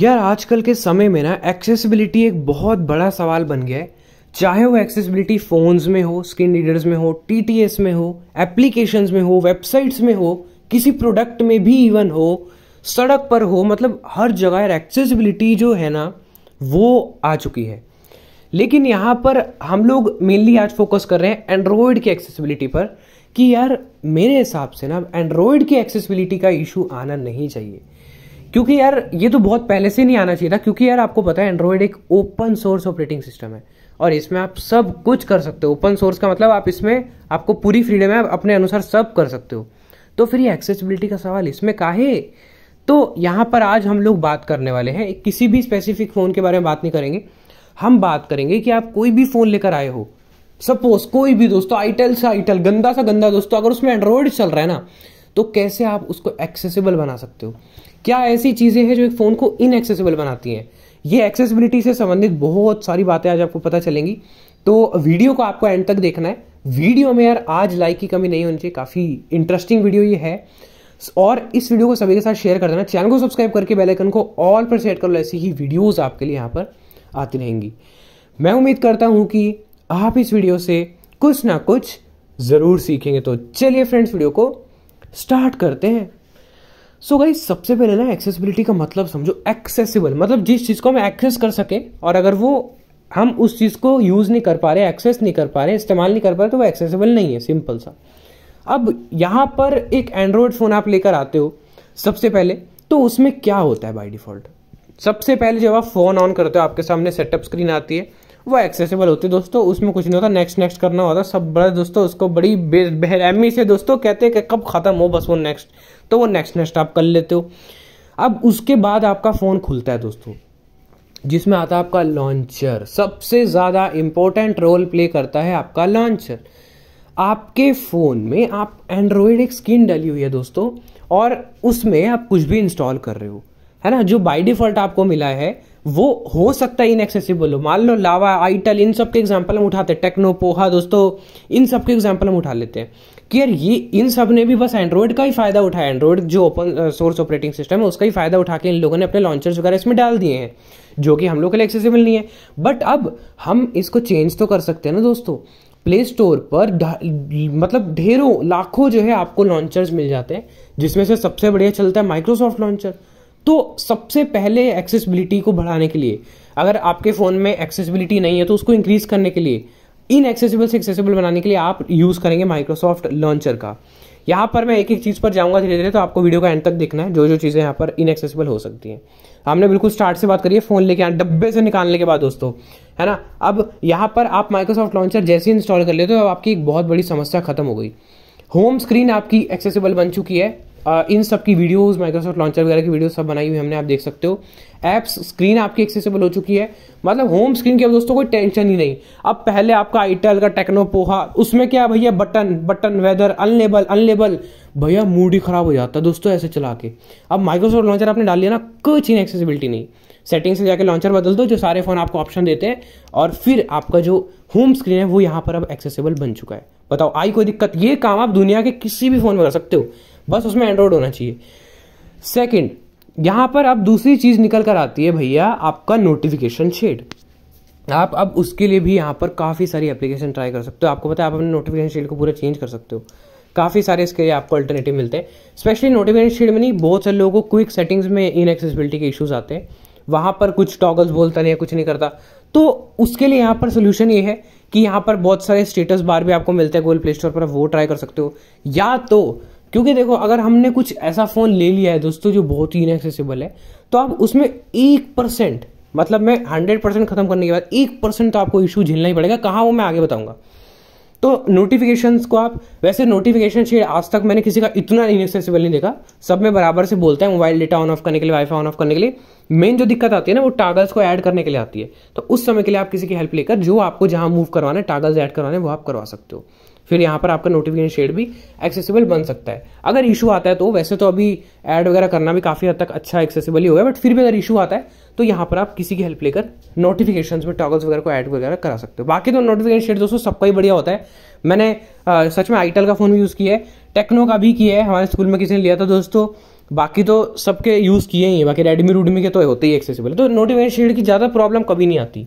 यार आजकल के समय में ना एक्सेसिबिलिटी एक बहुत बड़ा सवाल बन गया है चाहे वो एक्सेसिबिलिटी फ़ोन्स में हो स्क्रीन रीडर्स में हो टी में हो एप्लीकेशंस में हो वेबसाइट्स में हो किसी प्रोडक्ट में भी इवन हो सड़क पर हो मतलब हर जगह यार एक्सेसिबिलिटी जो है ना वो आ चुकी है लेकिन यहाँ पर हम लोग मेनली आज फोकस कर रहे हैं एंड्रॉयड की एक्सेसिबिलिटी पर कि यार मेरे हिसाब से ना एंड्रॉयड की एक्सेसिबिलिटी का इशू आना नहीं चाहिए क्योंकि यार ये तो बहुत पहले से नहीं आना चाहिए था क्योंकि यार आपको पता है एंड्रॉयड एक ओपन सोर्स ऑपरेटिंग सिस्टम है और इसमें आप सब कुछ कर सकते हो ओपन सोर्स का मतलब आप इसमें आपको पूरी फ्रीडम है आप अपने अनुसार सब कर सकते हो तो फिर ये एक्सेसिबिलिटी का सवाल इसमें काहे तो यहाँ पर आज हम लोग बात करने वाले हैं किसी भी स्पेसिफिक फ़ोन के बारे में बात नहीं करेंगे हम बात करेंगे कि आप कोई भी फ़ोन लेकर आए हो सपोज कोई भी दोस्तों आईटेल से आईटेल गंदा सा गंदा दोस्तों अगर उसमें एंड्रॉयड चल रहा है ना तो कैसे आप उसको एक्सेसिबल बना सकते हो क्या ऐसी चीज़ें हैं जो एक फ़ोन को इनएक्सेसिबल बनाती हैं ये एक्सेसिबिलिटी से संबंधित बहुत सारी बातें आज आपको पता चलेंगी तो वीडियो को आपको एंड तक देखना है वीडियो में यार आज लाइक की कमी नहीं होनी चाहिए काफ़ी इंटरेस्टिंग वीडियो ये है और इस वीडियो को सभी के साथ शेयर कर देना चैनल को सब्सक्राइब करके बेल आइकन को ऑल पर सेट कर लो ऐसी ही वीडियोस आपके लिए यहाँ पर आती रहेंगी मैं उम्मीद करता हूँ कि आप इस वीडियो से कुछ ना कुछ ज़रूर सीखेंगे तो चलिए फ्रेंड्स वीडियो को स्टार्ट करते हैं सो so गाइज सबसे पहले ना एक्सेसिबिलिटी का मतलब समझो एक्सेसिबल मतलब जिस चीज़ को हम एक्सेस कर सकें और अगर वो हम उस चीज़ को यूज़ नहीं कर पा रहे एक्सेस नहीं कर पा रहे इस्तेमाल नहीं कर पा रहे तो वो एक्सेसिबल नहीं है सिंपल सा अब यहाँ पर एक एंड्रॉयड फ़ोन आप लेकर आते हो सबसे पहले तो उसमें क्या होता है बाई डिफ़ॉल्ट सबसे पहले जब आप फ़ोन ऑन करते हो आपके सामने सेटअप स्क्रीन आती है वो एक्सेसिबल होती है दोस्तों उसमें कुछ नहीं होता नेक्स्ट नेक्स्ट करना होता सब बड़ा दोस्तों उसको बड़ी बेरहमी से दोस्तों कहते हैं कि कब ख़त्म हो बस वो नेक्स्ट तो वो नेक्स्ट नेक्स्ट आप कर लेते हो अब उसके बाद आपका फ़ोन खुलता है दोस्तों जिसमें आता है आपका लॉन्चर सबसे ज़्यादा इम्पोर्टेंट रोल प्ले करता है आपका लॉन्चर आपके फ़ोन में आप एंड्रॉयड एक स्क्रीन डली हुई है दोस्तों और उसमें आप कुछ भी इंस्टॉल कर रहे हो है ना जो बाई डिफॉल्ट आपको मिला है वो हो सकता है इनएक्सेसिबल हो मान लो लावा आईटल इन सब के एग्जाम्पल हम उठाते हैं टेक्नो पोहा दोस्तों इन सब के एग्जाम्पल हम उठा लेते हैं कि यार ये इन सब ने भी बस एंड्रॉयड का ही फायदा उठाया एंड्रॉयड जो ओपन सोर्स ऑपरेटिंग सिस्टम है उसका ही फायदा उठा के इन लोगों ने अपने लॉन्चर्स वगैरह इसमें डाल दिए हैं जो कि हम लोग के लिए एक्सेसिबल नहीं है बट अब हम इसको चेंज तो कर सकते हैं ना दोस्तों प्ले स्टोर पर मतलब ढेरों लाखों जो है आपको लॉन्चर्स मिल जाते हैं जिसमें से सबसे बढ़िया चलता है माइक्रोसॉफ्ट लॉन्चर तो सबसे पहले एक्सेसिबिलिटी को बढ़ाने के लिए अगर आपके फ़ोन में एक्सेसिबिलिटी नहीं है तो उसको इंक्रीज़ करने के लिए इन एक्सेसिबल से एक्सेसिबल बनाने के लिए आप यूज़ करेंगे माइक्रोसॉफ्ट लॉन्चर का यहाँ पर मैं एक एक चीज़ पर जाऊँगा धीरे धीरे तो आपको वीडियो का एंड तक देखना है जो जो चीज़ें यहाँ पर इनएक्सेसिबल हो सकती हैं हमने बिल्कुल स्टार्ट से बात करी है फ़ोन लेके आ डब्बे से निकालने के बाद दोस्तों है ना अब यहाँ पर आप माइक्रोसॉफ्ट लॉन्चर जैसे इंस्टॉल कर लेते हो तो आपकी एक बहुत बड़ी समस्या खत्म हो गई होम स्क्रीन आपकी एक्सेसिबल बन चुकी है इन सब की वीडियोस माइक्रोसॉफ्ट लॉन्चर वगैरह की वीडियो सब बनाई हुई हमने आप देख सकते हो एप्स स्क्रीन आपकी एक्सेसिबल हो चुकी है मतलब होम स्क्रीन की अब दोस्तों कोई टेंशन ही नहीं अब पहले आपका आईटेल का टेक्नो पोहा उसमें क्या भैया button button whether unlabelled unlabelled भैया मूड ही खराब हो जाता है दोस्तों ऐसे चला के अब माइक्रोसॉफ्ट लॉन्चर आपने डाल लिया ना कुछ ही एक्सेसिबिलिटी नहीं सेटिंग से जाके लॉन्चर बदल दो जो सारे फ़ोन आपको ऑप्शन देते हैं और फिर आपका जो होम स्क्रीन है वो यहाँ पर अब एक्सेसिबल बन चुका है बताओ आई कोई दिक्कत ये काम आप दुनिया के किसी भी फ़ोन में कर सकते हो बस उसमें एंड्रॉयड होना चाहिए सेकंड यहां पर अब दूसरी चीज़ निकल कर आती है भैया आपका नोटिफिकेशन शेड आप अब उसके लिए भी यहाँ पर काफ़ी सारी एप्लीकेशन ट्राई कर सकते हो आपको पता है आप अपने नोटिफिकेशन शेड को पूरा चेंज कर सकते हो काफ़ी सारे इसके लिए आपको अल्टरनेटिव मिलते हैं स्पेशली नोटिफिकेशन शेड में नहीं बहुत सारे लोगों को क्विक सेटिंग्स में इन एक्सेसिबिलिटी के इश्यूज आते हैं वहाँ पर कुछ टॉगल्स बोलता नहीं कुछ नहीं करता तो उसके लिए यहाँ पर सोल्यूशन ये है कि यहाँ पर बहुत सारे स्टेटस बार भी आपको मिलते हैं गूगल प्ले स्टोर पर वो ट्राई कर सकते हो या तो क्योंकि देखो अगर हमने कुछ ऐसा फ़ोन ले लिया है दोस्तों जो बहुत ही इनएक्सेसिबल है तो आप उसमें एक परसेंट मतलब मैं हंड्रेड परसेंट खत्म करने के बाद एक परसेंट तो आपको इशू झेलना ही पड़ेगा कहाँ वो मैं आगे बताऊंगा तो नोटिफिकेशन को आप वैसे नोटिफिकेशन शेड आज तक मैंने किसी का इतना इनएक्सेसिबल नहीं देखा सब में बराबर से बोलता है मोबाइल डेटा ऑन ऑफ करने के लिए वाईफाई ऑन ऑफ करने के लिए मेन जो दिक्कत आती है ना वो टागल्स को ऐड करने के लिए आती है तो उस समय के लिए आप किसी की हेल्प लेकर जो आपको जहां मूव करवाना है टागल्स ऐड करवाने वो आप करवा सकते हो फिर यहाँ पर आपका नोटिफिकेशन शेड भी एक्सेसिबल बन सकता है अगर इशू आता है तो वैसे तो अभी ऐड वगैरह करना भी काफ़ी हद तक अच्छा एक्सेसिबल ही होगा बट फिर भी अगर इशू आता है तो यहाँ पर आप किसी की हेल्प लेकर नोटिफिकेशन में टॉगल्स वगैरह को ऐड वगैरह करा सकते हो बाकी तो नोटिफिकेशन शेड दोस्तों सबका ही बढ़िया होता है मैंने आ, सच में आईटेल का फ़ोन भी यूज़ किया है टेक्नो का भी किया है हमारे स्कूल में किसी ने लिया था दोस्तों बाकी तो सबके यूज़ किए ही हैं बाकी रेडमी रूडमी के तो होते ही एक्सेसिबल तो नोटिफिकेशन शेड की ज़्यादा प्रॉब्लम कभी नहीं आती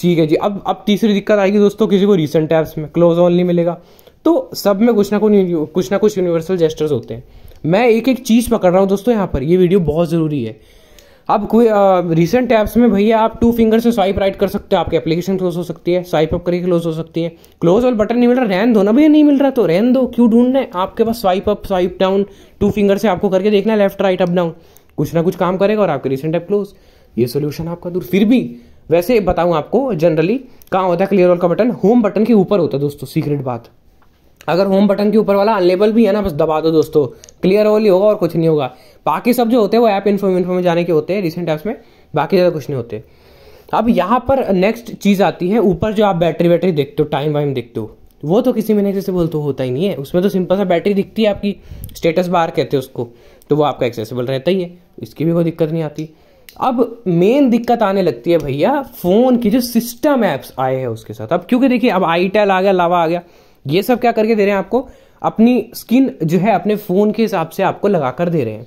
ठीक है जी अब अब तीसरी दिक्कत आएगी दोस्तों किसी को रीसेंट टैब्स में क्लोज ओनली मिलेगा तो सब में कुछ ना कुछ कुछ ना कुछ यूनिवर्सल जेस्टर्स होते हैं मैं एक एक चीज़ पकड़ रहा हूँ दोस्तों यहाँ पर ये वीडियो बहुत ज़रूरी है अब कोई रिसेंट ऐप्स में भैया आप टू फिंगर से स्वाइप राइट कर सकते हो आपकी एप्लीकेशन क्लोज हो सकती है स्वाइप अप करके क्लोज हो सकती है क्लोज और बटन नहीं मिल रहा रहन दो ना भैया नहीं मिल रहा तो रहन दो क्यों ढूंढना है आपके पास swipe up swipe down two finger से आपको करके देखना है लेफ्ट राइट अप डाउन कुछ ना कुछ काम करेगा और आपके रिसेंट ऐप क्लोज ये सोल्यूशन आपका दूर फिर भी वैसे बताऊँ आपको जनरली कहाँ होता है क्लियर ऑल का बटन होम बटन के ऊपर होता है दोस्तों सीक्रेट बात अगर होम बटन के ऊपर वाला अनलेबल भी है ना बस दबा दो दोस्तों क्लियर ऑल ही होगा और कुछ नहीं होगा बाकी सब जो होते हैं वो ऐप इन्फॉर्म इन्फॉर्म जाने के होते हैं रिसेंट ऐप्स में बाकी ज़्यादा कुछ नहीं होते अब यहाँ पर नेक्स्ट चीज़ आती है ऊपर जो आप बैटरी वैटरी देखते हो टाइम वाइम देखते हो वो तो किसी महीने से बोल तो होता ही नहीं है उसमें तो सिंपल सा बैटरी दिखती है आपकी स्टेटस बार कहते हैं उसको तो वो आपका एक्सेसिबल रहता ही है इसकी भी कोई दिक्कत नहीं आती अब मेन दिक्कत आने लगती है भैया फ़ोन की जो सिस्टम ऐप्स आए हैं उसके साथ अब क्योंकि देखिए अब आई आ गया लावा आ गया ये सब क्या करके दे रहे हैं आपको अपनी स्किन जो है अपने फ़ोन के हिसाब से आपको लगा कर दे रहे हैं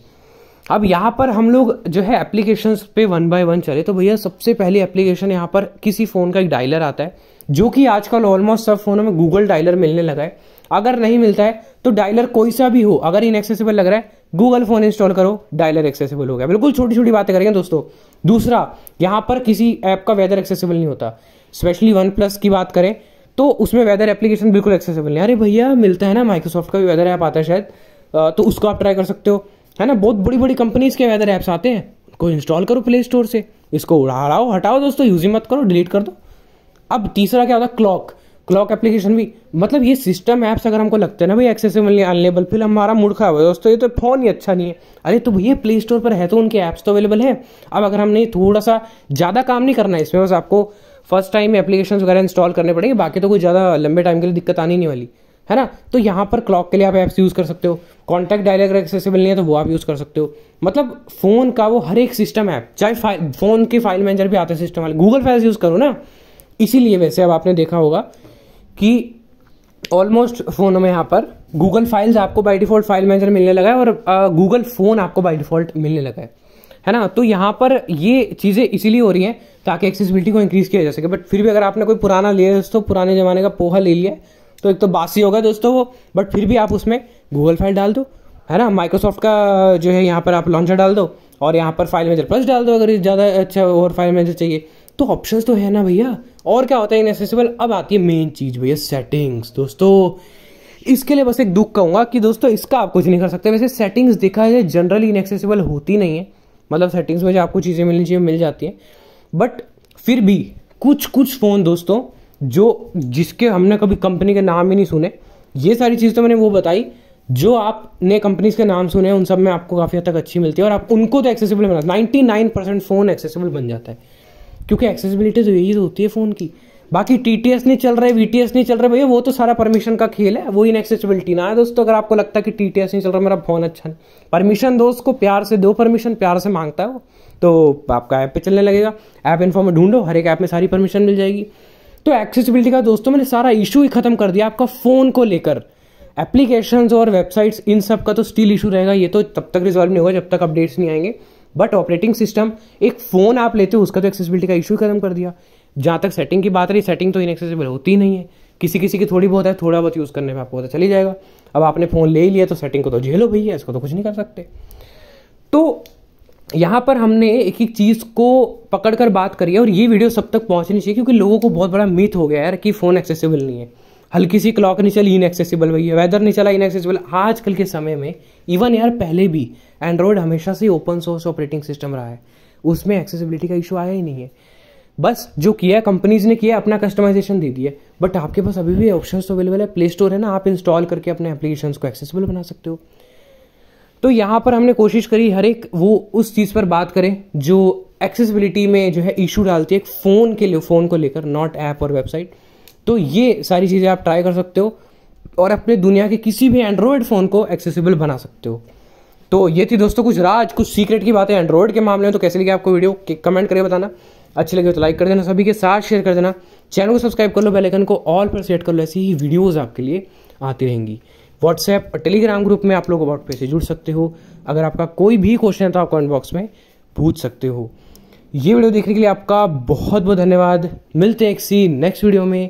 अब यहाँ पर हम लोग जो है एप्लीकेशन पे वन बाय वन चले तो भैया सबसे पहली एप्लीकेशन यहाँ पर किसी फ़ोन का एक डायलर आता है जो कि आजकल ऑलमोस्ट सब फ़ोनों में गूगल डायलर मिलने लगा है अगर नहीं मिलता है तो डायलर कोई सा भी हो अगर इनएक्सेसिबल लग रहा है गूगल फोन इंस्टॉल करो डायलर एक्सेसिबल हो गया बिल्कुल छोटी छोटी बातें करेंगे दोस्तों दूसरा यहाँ पर किसी ऐप का वेदर एक्सेसिबल नहीं होता स्पेशली वन प्लस की बात करें तो उसमें वेदर एप्लीकेशन बिल्कुल एक्सेसिबल नहीं अरे भैया मिलता है ना माइक्रोसॉफ्ट का भी वेदर ऐप आता है शायद तो उसको आप ट्राई कर सकते हो है ना बहुत बड़ी बड़ी कंपनीज के वेदर ऐप्स आते हैं उनको इंस्टॉल करो प्ले स्टोर से इसको उड़ाओ हटाओ दोस्तों यूज ही मत करो डिलीट कर दो अब तीसरा क्या होता है क्लॉक क्लॉक एप्लीकेशन भी मतलब ये सिस्टम ऐप्स अगर हमको लगते हैं ना भाई एक्सेसिबल नहीं अनलेबल फिर हमारा मूड खराब हो दोस्तों ये तो फ़ोन ही अच्छा नहीं है अरे तो भैया प्ले स्टोर पर है तो उनके ऐप्स तो अवेलेबल है अब अगर हमने थोड़ा सा ज़्यादा काम नहीं करना है इसमें बस आपको फर्स्ट टाइम एप्लीकेशन वगैरह इंस्टॉल करने पड़ेंगे बाकी तो कोई ज़्यादा लंबे टाइम के लिए दिक्कत आनी नहीं वाली है ना तो यहाँ पर क्लॉक के लिए आप ऐप्स यूज़ कर सकते हो कॉन्टैक्ट डायरेक्ट अगर एक्सेसिबल नहीं है तो वो आप यूज़ कर सकते हो मतलब फ़ोन का वो हर एक सिस्टम ऐप चाहे फ़ोन के फाइल मैनेजर भी आते हैं सिस्टम वाले गूगल फाइल्स यूज़ करो ना इसीलिए वैसे अब आपने देखा होगा कि ऑलमोस्ट फोन में यहाँ पर गूगल फाइल्स आपको बाई डिफ़ॉल्ट फाइल मैनेजर मिलने लगा है और गूगल फ़ोन आपको बाई डिफ़ॉल्ट मिलने लगा है है ना तो यहाँ पर ये चीज़ें इसीलिए हो रही हैं ताकि एक्सेसिबिलिटी को इंक्रीज़ किया जा सके बट फिर भी अगर आपने कोई पुराना लिया है दोस्तों पुराने ज़माने का पोहा ले लिया तो एक तो बासी होगा दोस्तों वो बट फिर भी आप उसमें गूगल फाइल डाल दो है ना माइक्रोसॉफ्ट का जो है यहाँ पर आप लॉन्चर डाल दो और यहाँ पर फाइल मैनेजर प्लस डाल दो अगर ज़्यादा अच्छा और फाइल मैनेजर चाहिए तो ऑप्शंस तो है ना भैया और क्या होता है इनएसेसिबल अब आती है मेन चीज़ भैया सेटिंग्स दोस्तों इसके लिए बस एक दुख कहूंगा कि दोस्तों इसका आप कुछ नहीं कर सकते वैसे सेटिंग्स देखा जाए जनरली इनएक्सेसिबल होती नहीं है मतलब सेटिंग्स में जो आपको चीज़ें मिलनी चाहिए मिल जाती हैं बट फिर भी कुछ कुछ फ़ोन दोस्तों जो जिसके हमने कभी कंपनी के नाम ही नहीं सुने ये सारी चीज़ तो मैंने वो बताई जो आपने कंपनीज के नाम सुने उन सब में आपको काफ़ी हद तक अच्छी मिलती है और आप उनको तो एक्सेसिबल बना ninety nine percent phone accessible बन जाता है क्योंकि एक्सेसिबिलिटी तो यही तो होती है फ़ोन की बाकी टी टी एस नहीं चल है वी टी एस नहीं चल है भैया वो तो सारा परमिशन का खेल है वो इन एक्सेसिबिलिटी ना है दोस्तों अगर आपको लगता है कि टी टी एस नहीं चल रहा मेरा फोन अच्छा नहीं परमिशन दो उसको प्यार से दो परमिशन प्यार से मांगता है वो तो आपका ऐप पे चलने लगेगा ऐप इन्फॉर्म में ढूंढो हर एक ऐप में सारी परमिशन मिल जाएगी तो एक्सेसिबिलिटी का दोस्तों मैंने सारा इशू ही खत्म कर दिया आपका फ़ोन को लेकर एप्लीकेशन और वेबसाइट्स इन सब का तो स्टिल इशू रहेगा ये तो तब तक रिजॉल्व नहीं होगा जब तक अपडेट्स नहीं आएंगे बट ऑपरेटिंग सिस्टम एक फ़ोन आप लेते हो उसका तो एक्सेसिबिलिटी का इशू खत्म कर दिया जहाँ तक सेटिंग की बात रही सेटिंग तो इनएक्सेसिबल होती ही नहीं है किसी किसी की थोड़ी बहुत है थोड़ा बहुत यूज़ करने में आपको पता चली जाएगा अब आपने फ़ोन ले ही लिया तो सेटिंग को तो झेलो भैया इसको तो कुछ नहीं कर सकते तो यहाँ पर हमने एक एक चीज़ को पकड़ कर बात करी है और ये वीडियो सब तक पहुँचनी चाहिए क्योंकि लोगों को बहुत बड़ा मिथ हो गया यार कि फ़ोन एक्सेसिबल नहीं है हल्की सी क्लॉक नहीं चली इनएक्सेसिबल भैया वेदर नहीं चला इनएक्सेसिबल आजकल के समय में इवन यार पहले भी एंड्रॉयड हमेशा से ओपन सोर्स ऑपरेटिंग सिस्टम रहा है उसमें एक्सेसिबिलिटी का इशू आया ही नहीं है बस जो किया कंपनीज ने किया अपना कस्टमाइजेशन दे दिया बट आपके पास अभी भी ऑप्शन तो अवेलेबल है प्ले स्टोर है ना आप इंस्टॉल करके अपने एप्लीकेशन को एक्सेसिबल बना सकते हो तो यहाँ पर हमने कोशिश करी हर एक वो उस चीज़ पर बात करें जो एक्सेसिबिलिटी में जो है इशू डालती है फ़ोन के लिए फ़ोन को लेकर नॉट ऐप और वेबसाइट तो ये सारी चीज़ें आप ट्राई कर सकते हो और अपने दुनिया के किसी भी एंड्रॉयड फ़ोन को एक्सेसिबल बना सकते हो तो ये थी दोस्तों कुछ राज कुछ सीक्रेट की बातें एंड्रॉयड के मामले में तो कैसे लगे आपको वीडियो कमेंट करके बताना अच्छे लगे तो लाइक कर देना सभी के साथ शेयर कर देना चैनल को सब्सक्राइब कर लो बेल आइकन को ऑल पर सेट कर लो ऐसी ही वीडियोस आपके लिए आती रहेंगी व्हाट्सएप और टेलीग्राम ग्रुप में आप लोग अबाउट पे से जुड़ सकते हो अगर आपका कोई भी क्वेश्चन है तो आप कमेंट बॉक्स में पूछ सकते हो ये वीडियो देखने के लिए आपका बहुत बहुत धन्यवाद मिलते हैं एक सी नेक्स्ट वीडियो में